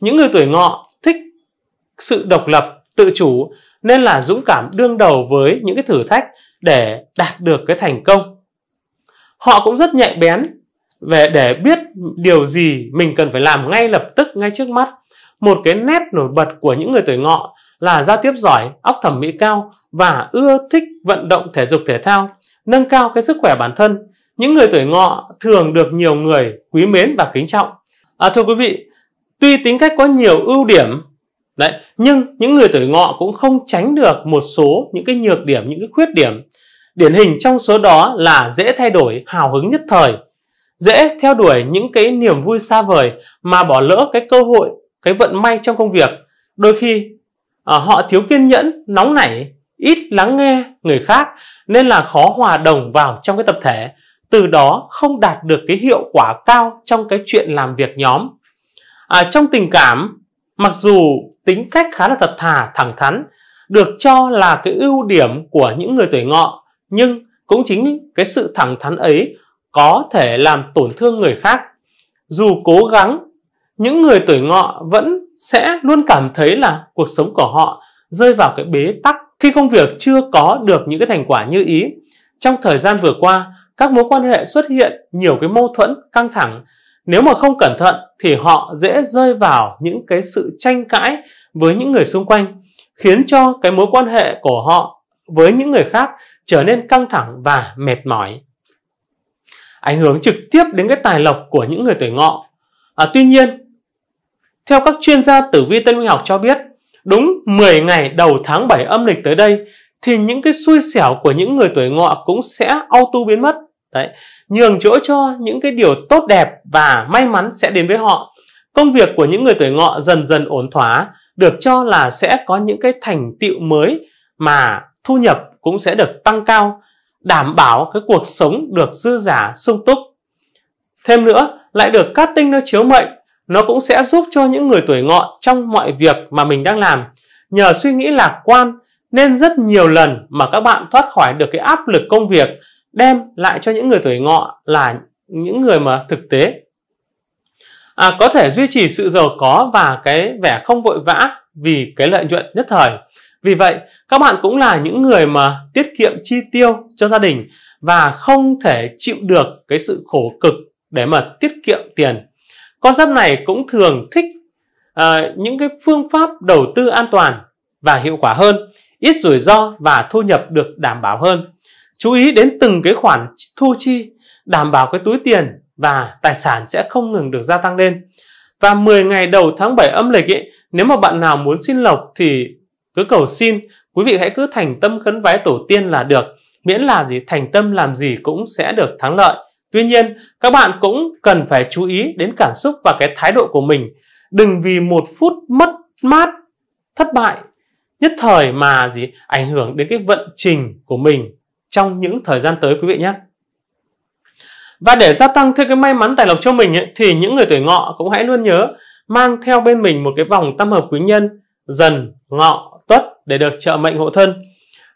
những người tuổi ngọ thích sự độc lập tự chủ nên là dũng cảm đương đầu với những cái thử thách để đạt được cái thành công họ cũng rất nhạy bén về để biết điều gì mình cần phải làm ngay lập tức ngay trước mắt một cái nét nổi bật của những người tuổi ngọ là giao tiếp giỏi óc thẩm mỹ cao và ưa thích vận động thể dục thể thao nâng cao cái sức khỏe bản thân những người tuổi ngọ thường được nhiều người quý mến và kính trọng à, thưa quý vị tuy tính cách có nhiều ưu điểm đấy nhưng những người tuổi ngọ cũng không tránh được một số những cái nhược điểm những cái khuyết điểm điển hình trong số đó là dễ thay đổi hào hứng nhất thời dễ theo đuổi những cái niềm vui xa vời mà bỏ lỡ cái cơ hội cái vận may trong công việc đôi khi à, họ thiếu kiên nhẫn nóng nảy ít lắng nghe người khác nên là khó hòa đồng vào trong cái tập thể từ đó không đạt được cái hiệu quả cao trong cái chuyện làm việc nhóm à, trong tình cảm mặc dù tính cách khá là thật thà thẳng thắn được cho là cái ưu điểm của những người tuổi ngọ nhưng cũng chính cái sự thẳng thắn ấy có thể làm tổn thương người khác. Dù cố gắng, những người tuổi ngọ vẫn sẽ luôn cảm thấy là cuộc sống của họ rơi vào cái bế tắc khi công việc chưa có được những cái thành quả như ý. Trong thời gian vừa qua, các mối quan hệ xuất hiện nhiều cái mâu thuẫn, căng thẳng. Nếu mà không cẩn thận thì họ dễ rơi vào những cái sự tranh cãi với những người xung quanh, khiến cho cái mối quan hệ của họ với những người khác trở nên căng thẳng và mệt mỏi ảnh hưởng trực tiếp đến cái tài lộc của những người tuổi ngọ. À, tuy nhiên, theo các chuyên gia tử vi tân linh học cho biết, đúng 10 ngày đầu tháng 7 âm lịch tới đây thì những cái xui xẻo của những người tuổi ngọ cũng sẽ auto biến mất. Đấy, nhường chỗ cho những cái điều tốt đẹp và may mắn sẽ đến với họ. Công việc của những người tuổi ngọ dần dần ổn thỏa, được cho là sẽ có những cái thành tựu mới mà thu nhập cũng sẽ được tăng cao đảm bảo cái cuộc sống được dư giả sung túc. Thêm nữa, lại được cát tinh nó chiếu mệnh, nó cũng sẽ giúp cho những người tuổi ngọ trong mọi việc mà mình đang làm. Nhờ suy nghĩ lạc quan nên rất nhiều lần mà các bạn thoát khỏi được cái áp lực công việc đem lại cho những người tuổi ngọ là những người mà thực tế. À, có thể duy trì sự giàu có và cái vẻ không vội vã vì cái lợi nhuận nhất thời. Vì vậy, các bạn cũng là những người mà tiết kiệm chi tiêu cho gia đình và không thể chịu được cái sự khổ cực để mà tiết kiệm tiền. Con giáp này cũng thường thích à, những cái phương pháp đầu tư an toàn và hiệu quả hơn, ít rủi ro và thu nhập được đảm bảo hơn. Chú ý đến từng cái khoản thu chi, đảm bảo cái túi tiền và tài sản sẽ không ngừng được gia tăng lên. Và 10 ngày đầu tháng 7 âm lịch ấy, nếu mà bạn nào muốn xin lộc thì cứ cầu xin quý vị hãy cứ thành tâm khấn vái tổ tiên là được miễn là gì thành tâm làm gì cũng sẽ được thắng lợi tuy nhiên các bạn cũng cần phải chú ý đến cảm xúc và cái thái độ của mình đừng vì một phút mất mát thất bại nhất thời mà gì ảnh hưởng đến cái vận trình của mình trong những thời gian tới quý vị nhé và để gia tăng thêm cái may mắn tài lộc cho mình ấy, thì những người tuổi ngọ cũng hãy luôn nhớ mang theo bên mình một cái vòng tam hợp quý nhân dần ngọ để được trợ mệnh hộ thân.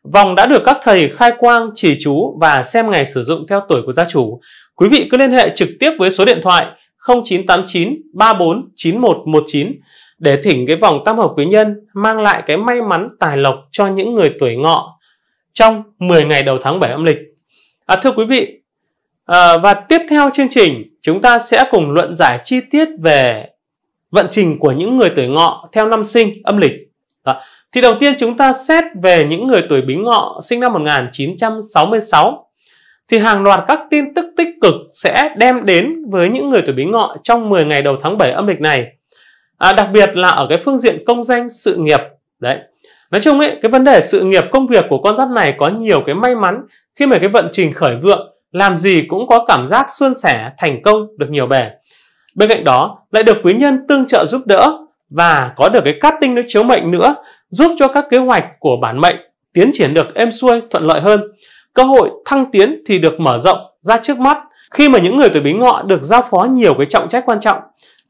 Vòng đã được các thầy khai quang, chỉ chú và xem ngày sử dụng theo tuổi của gia chủ. Quý vị cứ liên hệ trực tiếp với số điện thoại 0989 34 9119 để thỉnh cái vòng tam hợp quý nhân mang lại cái may mắn tài lộc cho những người tuổi ngọ trong 10 ngày đầu tháng 7 âm lịch. À, thưa quý vị, à, và tiếp theo chương trình chúng ta sẽ cùng luận giải chi tiết về vận trình của những người tuổi ngọ theo năm sinh âm lịch. Đó. Thì đầu tiên chúng ta xét về những người tuổi Bính Ngọ sinh năm 1966 thì hàng loạt các tin tức tích cực sẽ đem đến với những người tuổi Bính Ngọ trong 10 ngày đầu tháng 7 âm lịch này. À, đặc biệt là ở cái phương diện công danh sự nghiệp đấy. Nói chung ấy, cái vấn đề sự nghiệp công việc của con giáp này có nhiều cái may mắn khi mà cái vận trình khởi vượng làm gì cũng có cảm giác suôn sẻ thành công được nhiều bề. Bên cạnh đó lại được quý nhân tương trợ giúp đỡ và có được cái cutting nó chiếu mệnh nữa giúp cho các kế hoạch của bản mệnh tiến triển được êm xuôi thuận lợi hơn cơ hội thăng tiến thì được mở rộng ra trước mắt khi mà những người tuổi bính ngọ được giao phó nhiều cái trọng trách quan trọng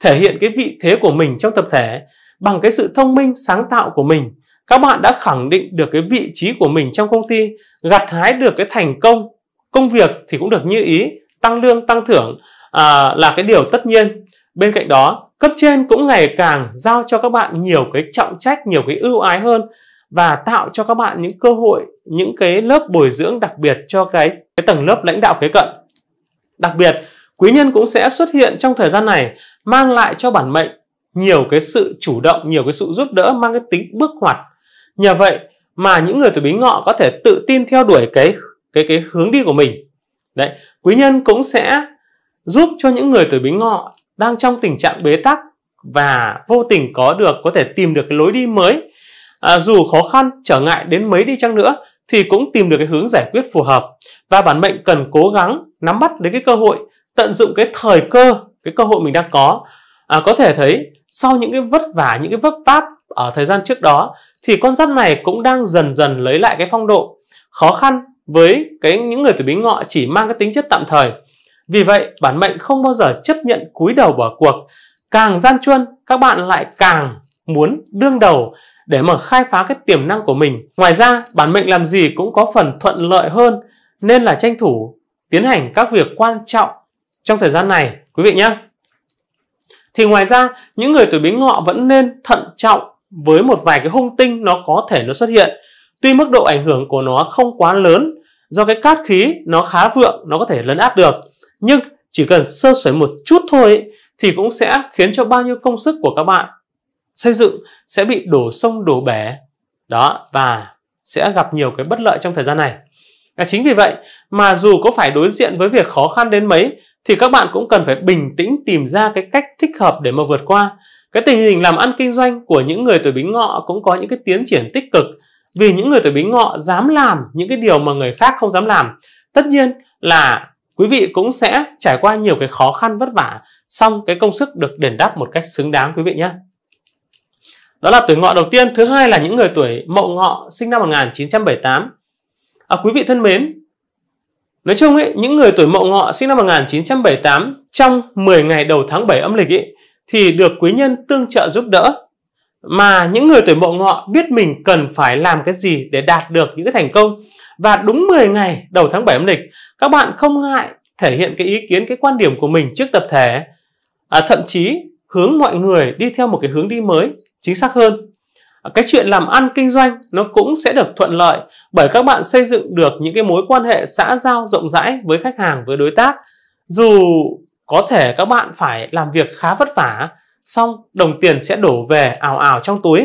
thể hiện cái vị thế của mình trong tập thể bằng cái sự thông minh sáng tạo của mình các bạn đã khẳng định được cái vị trí của mình trong công ty gặt hái được cái thành công công việc thì cũng được như ý tăng lương tăng thưởng à, là cái điều tất nhiên bên cạnh đó Cấp trên cũng ngày càng giao cho các bạn nhiều cái trọng trách, nhiều cái ưu ái hơn và tạo cho các bạn những cơ hội, những cái lớp bồi dưỡng đặc biệt cho cái, cái tầng lớp lãnh đạo kế cận. Đặc biệt, quý nhân cũng sẽ xuất hiện trong thời gian này mang lại cho bản mệnh nhiều cái sự chủ động, nhiều cái sự giúp đỡ mang cái tính bước ngoặt. Nhờ vậy mà những người tuổi Bính Ngọ có thể tự tin theo đuổi cái cái cái hướng đi của mình. Đấy, quý nhân cũng sẽ giúp cho những người tuổi Bính Ngọ đang trong tình trạng bế tắc và vô tình có được có thể tìm được cái lối đi mới à, dù khó khăn trở ngại đến mấy đi chăng nữa thì cũng tìm được cái hướng giải quyết phù hợp và bản mệnh cần cố gắng nắm bắt lấy cái cơ hội tận dụng cái thời cơ cái cơ hội mình đang có à, có thể thấy sau những cái vất vả những cái vấp váp ở thời gian trước đó thì con giáp này cũng đang dần dần lấy lại cái phong độ khó khăn với cái những người tuổi bính ngọ chỉ mang cái tính chất tạm thời vì vậy, bản mệnh không bao giờ chấp nhận cúi đầu bỏ cuộc. Càng gian truân, các bạn lại càng muốn đương đầu để mà khai phá cái tiềm năng của mình. Ngoài ra, bản mệnh làm gì cũng có phần thuận lợi hơn, nên là tranh thủ tiến hành các việc quan trọng trong thời gian này, quý vị nhé. Thì ngoài ra, những người tuổi bính ngọ vẫn nên thận trọng với một vài cái hung tinh nó có thể nó xuất hiện. Tuy mức độ ảnh hưởng của nó không quá lớn, do cái cát khí nó khá vượng, nó có thể lấn át được nhưng chỉ cần sơ sẩy một chút thôi ấy, thì cũng sẽ khiến cho bao nhiêu công sức của các bạn xây dựng sẽ bị đổ sông đổ bể đó và sẽ gặp nhiều cái bất lợi trong thời gian này và chính vì vậy mà dù có phải đối diện với việc khó khăn đến mấy thì các bạn cũng cần phải bình tĩnh tìm ra cái cách thích hợp để mà vượt qua cái tình hình làm ăn kinh doanh của những người tuổi bính ngọ cũng có những cái tiến triển tích cực vì những người tuổi bính ngọ dám làm những cái điều mà người khác không dám làm tất nhiên là quý vị cũng sẽ trải qua nhiều cái khó khăn vất vả xong cái công sức được đền đáp một cách xứng đáng quý vị nhé đó là tuổi ngọ đầu tiên thứ hai là những người tuổi mậu ngọ sinh năm 1978 à, quý vị thân mến nói chung ấy, những người tuổi mậu ngọ sinh năm 1978 trong 10 ngày đầu tháng 7 âm lịch ấy, thì được quý nhân tương trợ giúp đỡ mà những người tuổi mậu ngọ biết mình cần phải làm cái gì để đạt được những cái thành công và đúng 10 ngày đầu tháng 7 âm lịch các bạn không ngại thể hiện cái ý kiến cái quan điểm của mình trước tập thể à, thậm chí hướng mọi người đi theo một cái hướng đi mới chính xác hơn à, cái chuyện làm ăn kinh doanh nó cũng sẽ được thuận lợi bởi các bạn xây dựng được những cái mối quan hệ xã giao rộng rãi với khách hàng với đối tác dù có thể các bạn phải làm việc khá vất vả xong đồng tiền sẽ đổ về ảo ảo trong túi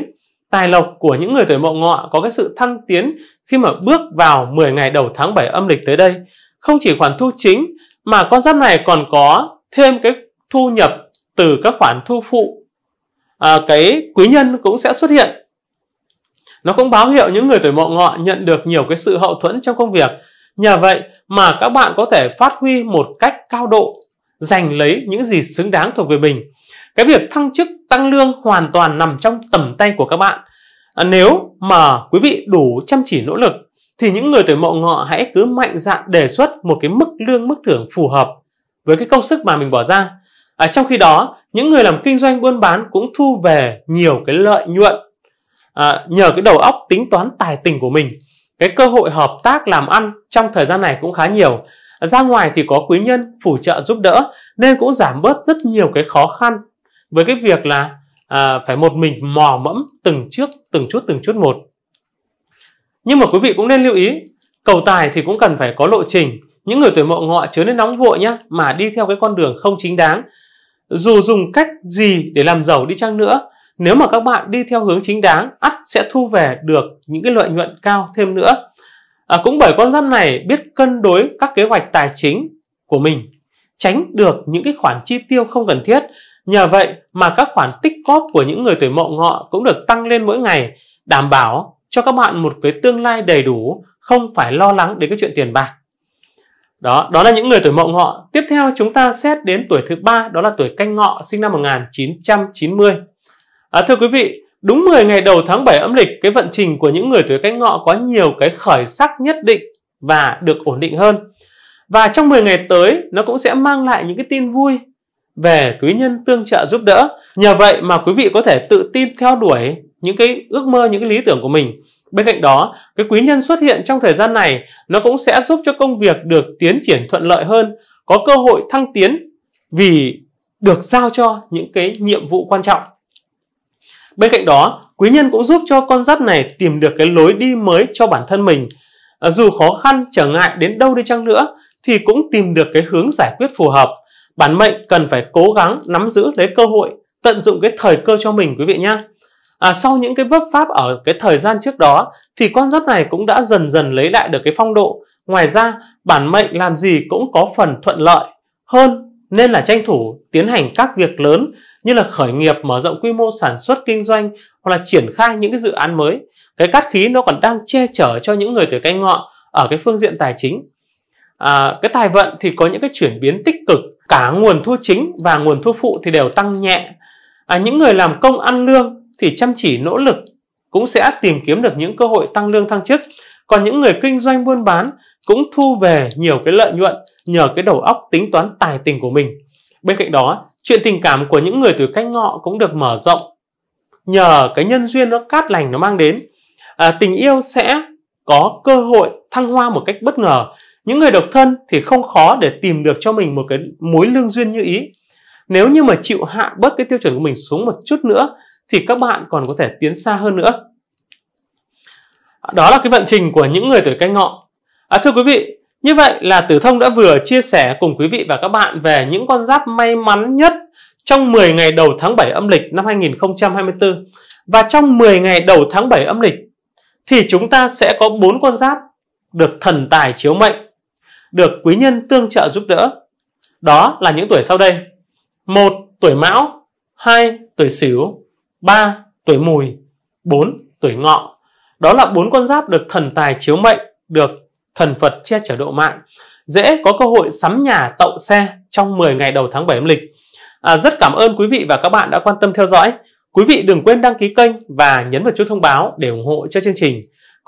tài lộc của những người tuổi mậu ngọ có cái sự thăng tiến khi mà bước vào 10 ngày đầu tháng 7 âm lịch tới đây, không chỉ khoản thu chính mà con giáp này còn có thêm cái thu nhập từ các khoản thu phụ. À, cái quý nhân cũng sẽ xuất hiện. Nó cũng báo hiệu những người tuổi mậu ngọ nhận được nhiều cái sự hậu thuẫn trong công việc. Nhờ vậy mà các bạn có thể phát huy một cách cao độ, giành lấy những gì xứng đáng thuộc về mình. Cái việc thăng chức, tăng lương hoàn toàn nằm trong tầm tay của các bạn À, nếu mà quý vị đủ chăm chỉ nỗ lực thì những người tuổi mậu ngọ hãy cứ mạnh dạn đề xuất một cái mức lương mức thưởng phù hợp với cái công sức mà mình bỏ ra. À, trong khi đó, những người làm kinh doanh buôn bán cũng thu về nhiều cái lợi nhuận à, nhờ cái đầu óc tính toán tài tình của mình. Cái cơ hội hợp tác làm ăn trong thời gian này cũng khá nhiều. ra ngoài thì có quý nhân phù trợ giúp đỡ nên cũng giảm bớt rất nhiều cái khó khăn với cái việc là à, phải một mình mò mẫm từng trước từng chút từng chút một nhưng mà quý vị cũng nên lưu ý cầu tài thì cũng cần phải có lộ trình những người tuổi mậu ngọ chớ nên nóng vội nhé mà đi theo cái con đường không chính đáng dù dùng cách gì để làm giàu đi chăng nữa nếu mà các bạn đi theo hướng chính đáng ắt sẽ thu về được những cái lợi nhuận cao thêm nữa à, cũng bởi con giáp này biết cân đối các kế hoạch tài chính của mình tránh được những cái khoản chi tiêu không cần thiết Nhờ vậy mà các khoản tích góp của những người tuổi mậu ngọ cũng được tăng lên mỗi ngày, đảm bảo cho các bạn một cái tương lai đầy đủ, không phải lo lắng đến cái chuyện tiền bạc. Đó, đó là những người tuổi mậu ngọ. Tiếp theo chúng ta xét đến tuổi thứ ba, đó là tuổi canh ngọ, sinh năm 1990. À, thưa quý vị, đúng 10 ngày đầu tháng 7 âm lịch, cái vận trình của những người tuổi canh ngọ có nhiều cái khởi sắc nhất định và được ổn định hơn. Và trong 10 ngày tới, nó cũng sẽ mang lại những cái tin vui về quý nhân tương trợ giúp đỡ. Nhờ vậy mà quý vị có thể tự tin theo đuổi những cái ước mơ, những cái lý tưởng của mình. Bên cạnh đó, cái quý nhân xuất hiện trong thời gian này nó cũng sẽ giúp cho công việc được tiến triển thuận lợi hơn, có cơ hội thăng tiến vì được giao cho những cái nhiệm vụ quan trọng. Bên cạnh đó, quý nhân cũng giúp cho con giáp này tìm được cái lối đi mới cho bản thân mình. Ờ, dù khó khăn trở ngại đến đâu đi chăng nữa thì cũng tìm được cái hướng giải quyết phù hợp bản mệnh cần phải cố gắng nắm giữ lấy cơ hội tận dụng cái thời cơ cho mình quý vị nhé à, sau những cái vấp pháp ở cái thời gian trước đó thì con giáp này cũng đã dần dần lấy lại được cái phong độ ngoài ra bản mệnh làm gì cũng có phần thuận lợi hơn nên là tranh thủ tiến hành các việc lớn như là khởi nghiệp mở rộng quy mô sản xuất kinh doanh hoặc là triển khai những cái dự án mới cái cát khí nó còn đang che chở cho những người tuổi canh ngọ ở cái phương diện tài chính à, cái tài vận thì có những cái chuyển biến tích cực cả nguồn thu chính và nguồn thu phụ thì đều tăng nhẹ à, những người làm công ăn lương thì chăm chỉ nỗ lực cũng sẽ tìm kiếm được những cơ hội tăng lương thăng chức còn những người kinh doanh buôn bán cũng thu về nhiều cái lợi nhuận nhờ cái đầu óc tính toán tài tình của mình bên cạnh đó chuyện tình cảm của những người tuổi canh ngọ cũng được mở rộng nhờ cái nhân duyên nó cát lành nó mang đến à, tình yêu sẽ có cơ hội thăng hoa một cách bất ngờ những người độc thân thì không khó để tìm được cho mình một cái mối lương duyên như ý nếu như mà chịu hạ bớt cái tiêu chuẩn của mình xuống một chút nữa thì các bạn còn có thể tiến xa hơn nữa đó là cái vận trình của những người tuổi canh ngọ à, thưa quý vị như vậy là Tử Thông đã vừa chia sẻ cùng quý vị và các bạn về những con giáp may mắn nhất trong 10 ngày đầu tháng 7 âm lịch năm 2024. Và trong 10 ngày đầu tháng 7 âm lịch thì chúng ta sẽ có bốn con giáp được thần tài chiếu mệnh được quý nhân tương trợ giúp đỡ. Đó là những tuổi sau đây. 1. Tuổi Mão 2. Tuổi Sửu 3. Tuổi Mùi 4. Tuổi Ngọ Đó là bốn con giáp được thần tài chiếu mệnh, được thần Phật che chở độ mạng, dễ có cơ hội sắm nhà tậu xe trong 10 ngày đầu tháng 7 âm lịch. À, rất cảm ơn quý vị và các bạn đã quan tâm theo dõi. Quý vị đừng quên đăng ký kênh và nhấn vào chuông thông báo để ủng hộ cho chương trình.